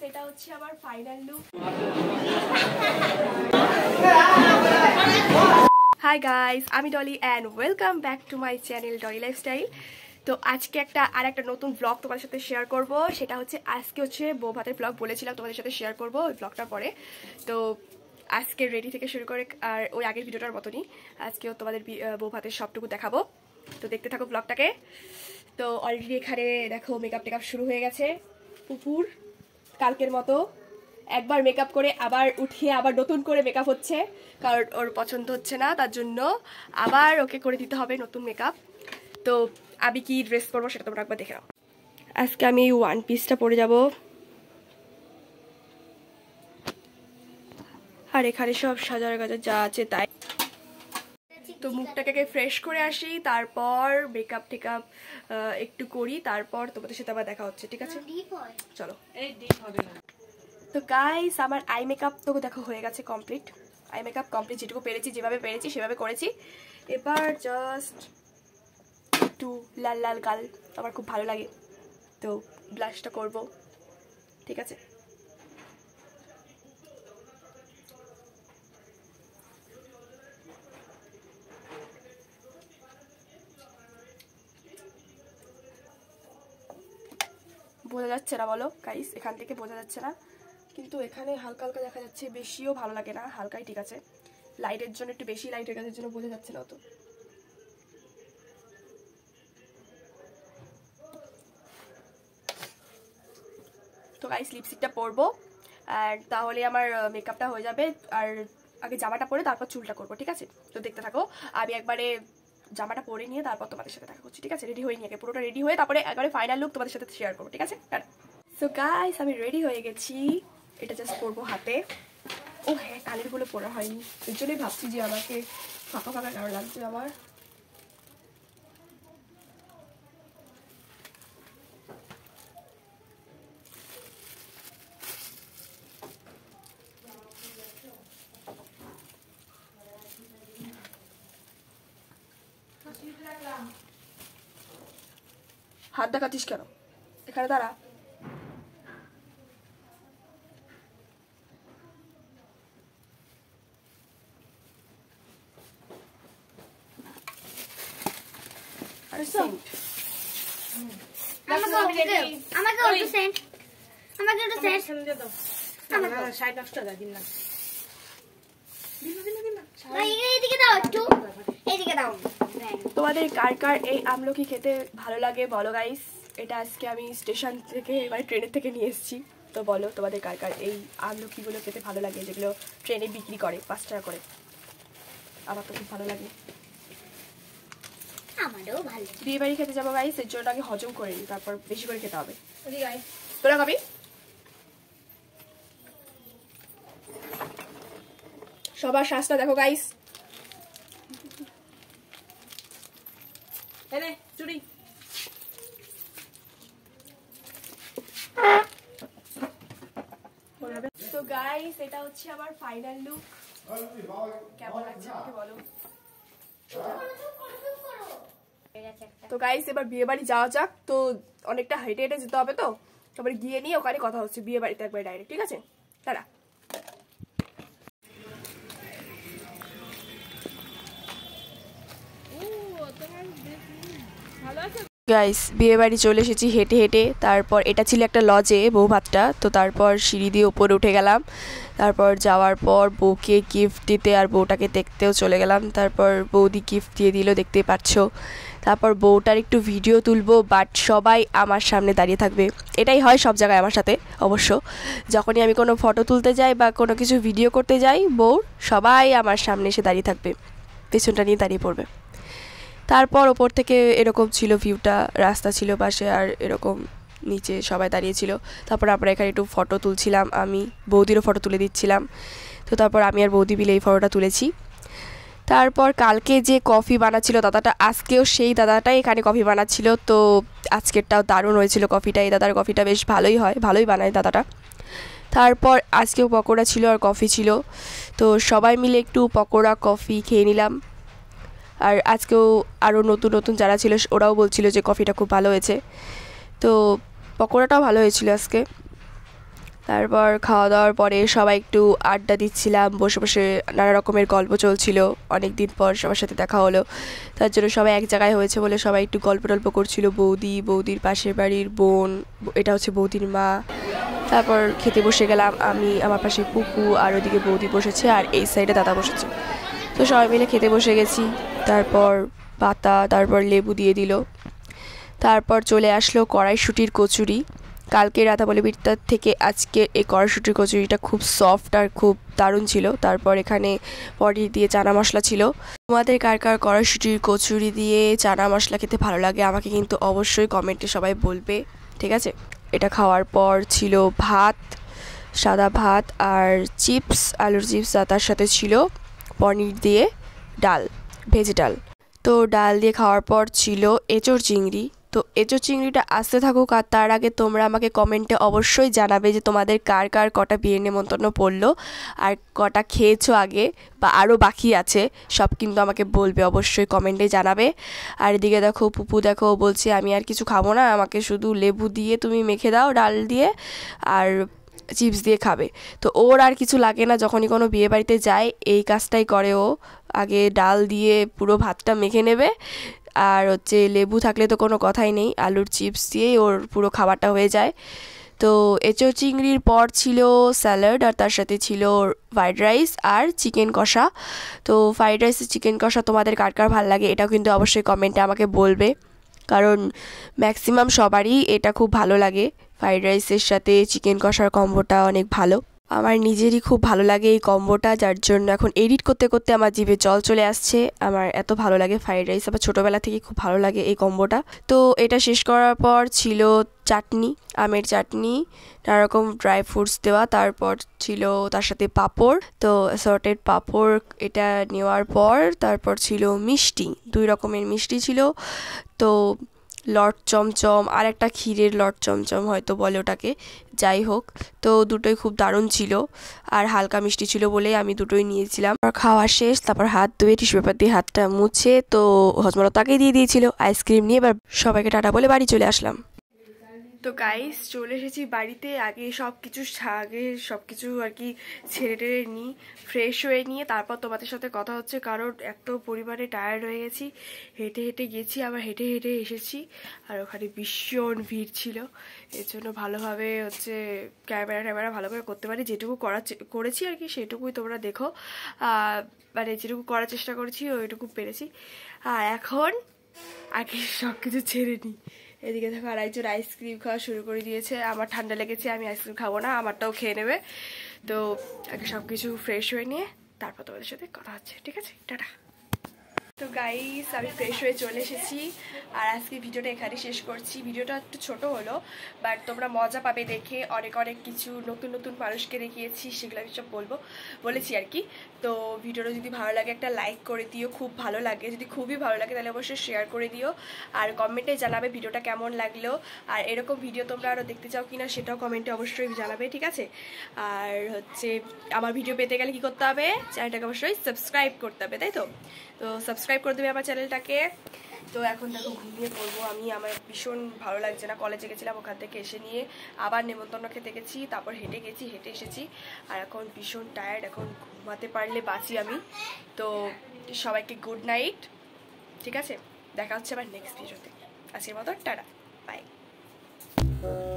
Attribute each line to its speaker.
Speaker 1: সেটা হচ্ছে আমার ফাইনাল লুক হাই গাইস আমি Dolly and welcome back to my channel Dolly lifestyle তো আজকে একটা আর একটা নতুন ব্লগ তোমাদের সাথে শেয়ার করব সেটা হচ্ছে আজকে হচ্ছে বউ ভাতের ব্লগ বলেছিলাম তোমাদের সাথে শেয়ার করবো ওই ব্লগটা পরে তো আজকে রেডি থেকে শুরু করে আর ওই আগের ভিডিওটার মতনই আজকেও তোমাদের বউ ভাতের সবটুকু দেখাবো তো দেখতে থাকো ব্লগটাকে তো অলরেডি এখানে দেখো মেকআপ টেকআপ শুরু হয়ে গেছে পুকুর কালকের মতো একবার মেকআপ করে আবার উঠিয়ে আবার নতুন করে মেকআপ হচ্ছে কারণ ওর পছন্দ হচ্ছে না তার জন্য আবার ওকে করে দিতে হবে নতুন মেকআপ তো আমি কি ড্রেস পরবো সেটা তোমরা একবার দেখে নাও আজকে আমি ওয়ান পিসটা পরে যাব আর এখানে সব সাজার গাজার যা আছে তাই তো মুখটাকে ফ্রেশ করে আসি তারপর মেকআপ টেকআপ একটু করি তারপর তোমাদের সাথে আবার দেখা হচ্ছে ঠিক আছে হ্যাঁ, চলো তো গাইস আমার আই মেকআপ তো দেখো হয়ে গেছে কমপ্লিট আই মেকআপ কমপ্লিট যেটুকু পেরেছি যেভাবে পেরেছি সেভাবে করেছি এবার জাস্ট একটু লাল লাল গাল আমার খুব ভালো লাগে তো ব্লাশটা করব ঠিক আছে বোঝা যাচ্ছে না বলো গাইস এখান থেকে বোঝা যাচ্ছে না কিন্তু এখানে হালকা হালকা দেখা যাচ্ছে বেশিও ভালো লাগে না হালকাই ঠিক আছে লাইটের জন্য একটু বেশি লাইটের কাজের জন্য বোঝা যাচ্ছে না তো তো গাইস লিপস্টিকটা পরবো আর তাহলে আমার মেকআপটা হয়ে যাবে আর আগে জামাটা পরে তারপর চুলটা করবো ঠিক আছে তো দেখতে থাকো আমি একবারে জামাটা পরে নিয়ে তারপর তোমাদের সাথে দেখা করছি ঠিক আছে রেডি হয়ে নিয়ে পুরোটা রেডি হয়ে তারপরে একবারে ফাইনাল লুক তোমাদের সাথে শেয়ার করবো ঠিক আছে সো গাইস আমি রেডি হয়ে গেছি এটা জাস্ট পরবো হাতে ও হ্যাঁ কানেরগুলো পরা হয়নি এর জন্যই ভাবছি যে আমাকে ফাঁকা ফাঁকা কারণ লাগছে আমার হাত দেখাতিস কেন এখানে দাঁড়া আমাকে
Speaker 2: আমাকে
Speaker 1: আমাকে হ্যাঁ, তোমাদের কার কার এই আমলকি খেতে ভালো লাগে বলো গাইস এটা আজকে আমি স্টেশন থেকে মানে ট্রেনের থেকে নিয়ে এসেছি তো বলো তোমাদের কার কার এই আমলকিগুলো খেতে ভালো লাগে যেগুলো ট্রেনে বিক্রি করে পাঁচ টাকা করে আমার তো খুব ভালো লাগে বিয়ে বাড়ি খেতে যাবো গাইস এর জন্য আগে হজম করে নিই তারপর বেশি করে খেতে হবে তোরা কবি সবার শ্বাসটা দেখো গাইস এনে চুড়ি তো গাইস এটা হচ্ছে আমার ফাইনাল লুক কেমন লাগছে আমাকে বলো তো গাইস এবার বিয়ে বাড়ি যাওয়া যাক তো অনেকটা হেঁটে হেঁটে যেতে হবে তো তারপরে গিয়ে নিয়ে ওখানে কথা হচ্ছে বিয়ে বাড়িতে একবার ডাইরেক্ট ঠিক আছে তারা গাইস বিয়ে বাড়ি চলে এসেছি হেঁটে হেঁটে তারপর এটা ছিল একটা লজে বউ ভাতটা তো তারপর সিঁড়ি দিয়ে উপরে উঠে গেলাম তারপর যাওয়ার পর বউকে গিফট দিতে আর বউটাকে দেখতেও চলে গেলাম তারপর বৌদি গিফট দিয়ে দিল দেখতে পাচ্ছ তারপর বউটার একটু ভিডিও তুলবো বাট সবাই আমার সামনে দাঁড়িয়ে থাকবে এটাই হয় সব জায়গায় আমার সাথে অবশ্য যখনই আমি কোনো ফটো তুলতে যাই বা কোনো কিছু ভিডিও করতে যাই বউ সবাই আমার সামনে এসে দাঁড়িয়ে থাকবে পেছনটা নিয়ে দাঁড়িয়ে পড়বে তারপর ওপর থেকে এরকম ছিল ভিউটা রাস্তা ছিল পাশে আর এরকম নিচে সবাই দাঁড়িয়েছিল তারপর আমরা এখানে একটু ফটো তুলছিলাম আমি বৌদিরও ফটো তুলে দিচ্ছিলাম তো তারপর আমি আর বৌদি মিলে এই ফটোটা তুলেছি তারপর কালকে যে কফি বানাচ্ছিল দাদাটা আজকেও সেই দাদাটাই এখানে কফি বানাচ্ছিল তো আজকেরটাও দারুণ হয়েছিল কফিটা এই দাদার কফিটা বেশ ভালোই হয় ভালোই বানায় দাদাটা তারপর আজকেও পকোড়া ছিল আর কফি ছিল তো সবাই মিলে একটু পকোড়া কফি খেয়ে নিলাম আর আজকেও আরও নতুন নতুন যারা ছিল ওরাও বলছিল যে কফিটা খুব ভালো হয়েছে তো পকোড়াটাও ভালো হয়েছিল আজকে তারপর খাওয়া দাওয়ার পরে সবাই একটু আড্ডা দিচ্ছিলাম বসে বসে নানা রকমের গল্প চলছিল অনেক দিন পর সবার সাথে দেখা হলো তার জন্য সবাই এক জায়গায় হয়েছে বলে সবাই একটু গল্প টল্প করছিল বৌদি বৌদির পাশের বাড়ির বোন এটা হচ্ছে বৌদির মা তারপর খেতে বসে গেলাম আমি আমার পাশে পুকু আর ওদিকে বৌদি বসেছে আর এই সাইডে দাদা বসেছে তো সবাই মিলে খেতে বসে গেছি তারপর পাতা তারপর লেবু দিয়ে দিল তারপর চলে আসলো কড়াইশুটির কচুরি কালকে রাতাবলিবিরটার থেকে আজকে এই কড়াশুটির কচুরিটা খুব সফট আর খুব দারুণ ছিল তারপর এখানে পনির দিয়ে চানা মশলা ছিল তোমাদের কার কার কড়াশুটির কচুরি দিয়ে চানা মশলা খেতে ভালো লাগে আমাকে কিন্তু অবশ্যই কমেন্টে সবাই বলবে ঠিক আছে এটা খাওয়ার পর ছিল ভাত সাদা ভাত আর চিপস আলুর চিপস তার সাথে ছিল পনির দিয়ে ডাল ভেজে ডাল তো ডাল দিয়ে খাওয়ার পর ছিল এঁচোর চিংড়ি তো এঁচোর চিংড়িটা আসতে থাকুক আর তার আগে তোমরা আমাকে কমেন্টে অবশ্যই জানাবে যে তোমাদের কার কার কটা বিয়ের নেমন্তন্ন পড়লো আর কটা খেয়েছো আগে বা আরও বাকি আছে সব কিন্তু আমাকে বলবে অবশ্যই কমেন্টে জানাবে আর এদিকে দেখো পুপু দেখো বলছে আমি আর কিছু খাবো না আমাকে শুধু লেবু দিয়ে তুমি মেখে দাও ডাল দিয়ে আর চিপস দিয়ে খাবে তো ওর আর কিছু লাগে না যখনই কোনো বিয়ে বাড়িতে যায় এই কাজটাই করে ও আগে ডাল দিয়ে পুরো ভাতটা মেখে নেবে আর হচ্ছে লেবু থাকলে তো কোনো কথাই নেই আলুর চিপস দিয়েই ওর পুরো খাবারটা হয়ে যায় তো এঁচো চিংড়ির পর ছিল স্যালাড আর তার সাথে ছিল ফ্রাইড রাইস আর চিকেন কষা তো ফ্রাইড রাইস চিকেন কষা তোমাদের কার কার ভাল লাগে এটাও কিন্তু অবশ্যই কমেন্টে আমাকে বলবে কারণ ম্যাক্সিমাম সবারই এটা খুব ভালো লাগে ফ্রাইড রাইসের সাথে চিকেন কষার কম্বোটা অনেক ভালো আমার নিজেরই খুব ভালো লাগে এই কম্বোটা যার জন্য এখন এডিট করতে করতে আমার জিভে জল চলে আসছে আমার এত ভালো লাগে ফ্রাইড রাইস আমার ছোটোবেলা থেকে খুব ভালো লাগে এই কম্বোটা তো এটা শেষ করার পর ছিল চাটনি আমের চাটনি নানারকম ড্রাই ফ্রুটস দেওয়া তারপর ছিল তার সাথে পাঁপড় তো সর্টেড পাঁপড় এটা নেওয়ার পর তারপর ছিল মিষ্টি দুই রকমের মিষ্টি ছিল তো লট চমচম আর একটা ক্ষীরের লট চমচম হয়তো বলে ওটাকে যাই হোক তো দুটোই খুব দারুণ ছিল আর হালকা মিষ্টি ছিল বলেই আমি দুটোই নিয়েছিলাম আর খাওয়া শেষ তারপর হাত ধুয়ে টিসু পেপার দিয়ে হাতটা মুছে তো তাকেই দিয়ে দিয়েছিল আইসক্রিম নিয়ে এবার সবাইকে টাটা বলে বাড়ি চলে আসলাম তো গাইস চলে এসেছি বাড়িতে আগে সব কিছু আগে সব কিছু আর কি ছেড়ে টেড়ে নিই ফ্রেশ হয়ে নিয়ে তারপর তোমাদের সাথে কথা হচ্ছে কারণ এত পরিবারে টায়ার্ড হয়ে গেছি হেঁটে হেঁটে গেছি আবার হেঁটে হেঁটে এসেছি আর ওখানে ভীষণ ভিড় ছিল এর জন্য ভালোভাবে হচ্ছে ক্যামেরা ট্যামেরা ভালো করে করতে পারি যেটুকু করা করেছি আর কি সেটুকুই তোমরা দেখো মানে যেটুকু করার চেষ্টা করেছি ওইটুকু পেরেছি আর এখন আগে সব কিছু ছেড়ে নিই এদিকে দেখো একজন আইসক্রিম খাওয়া শুরু করে দিয়েছে আমার ঠান্ডা লেগেছে আমি আইসক্রিম খাবো না আমারটাও খেয়ে নেবে তো আগে সব কিছু ফ্রেশ হয়ে নিয়ে তারপর তোমাদের সাথে কথা হচ্ছে ঠিক আছে টাটা তো গাইস আমি ফ্রেশ হয়ে চলে এসেছি আর আজকে ভিডিওটা এখানে শেষ করছি ভিডিওটা একটু ছোট হলো বাট তোমরা মজা পাবে দেখে অনেক অনেক কিছু নতুন নতুন মানুষকে দেখিয়েছি সেগুলো আমি সব বলবো বলেছি আর কি তো ভিডিওটা যদি ভালো লাগে একটা লাইক করে দিও খুব ভালো লাগে যদি খুবই ভালো লাগে তাহলে অবশ্যই শেয়ার করে দিও আর কমেন্টে জানাবে ভিডিওটা কেমন লাগলো আর এরকম ভিডিও তোমরা আরও দেখতে চাও কিনা সেটাও কমেন্টে অবশ্যই জানাবে ঠিক আছে আর হচ্ছে আমার ভিডিও পেতে গেলে কি করতে হবে চ্যানেলটাকে অবশ্যই সাবস্ক্রাইব করতে হবে তাই তো তো সাবস্ক্রাইব সাবস্ক্রাইব করে দেবে আমার চ্যানেলটাকে তো এখন দেখো ঘুমিয়ে পড়বো আমি আমার ভীষণ ভালো লাগছে না কলেজে গেছিলাম ওখান থেকে এসে নিয়ে আবার নেমন্তন্ন খেতে গেছি তারপর হেঁটে গেছি হেঁটে এসেছি আর এখন ভীষণ টায়ার্ড এখন ঘুমাতে পারলে বাঁচি আমি তো সবাইকে গুড নাইট ঠিক আছে দেখা হচ্ছে আবার নেক্সট ভিডিওতে আজকের মতো টাটা বাই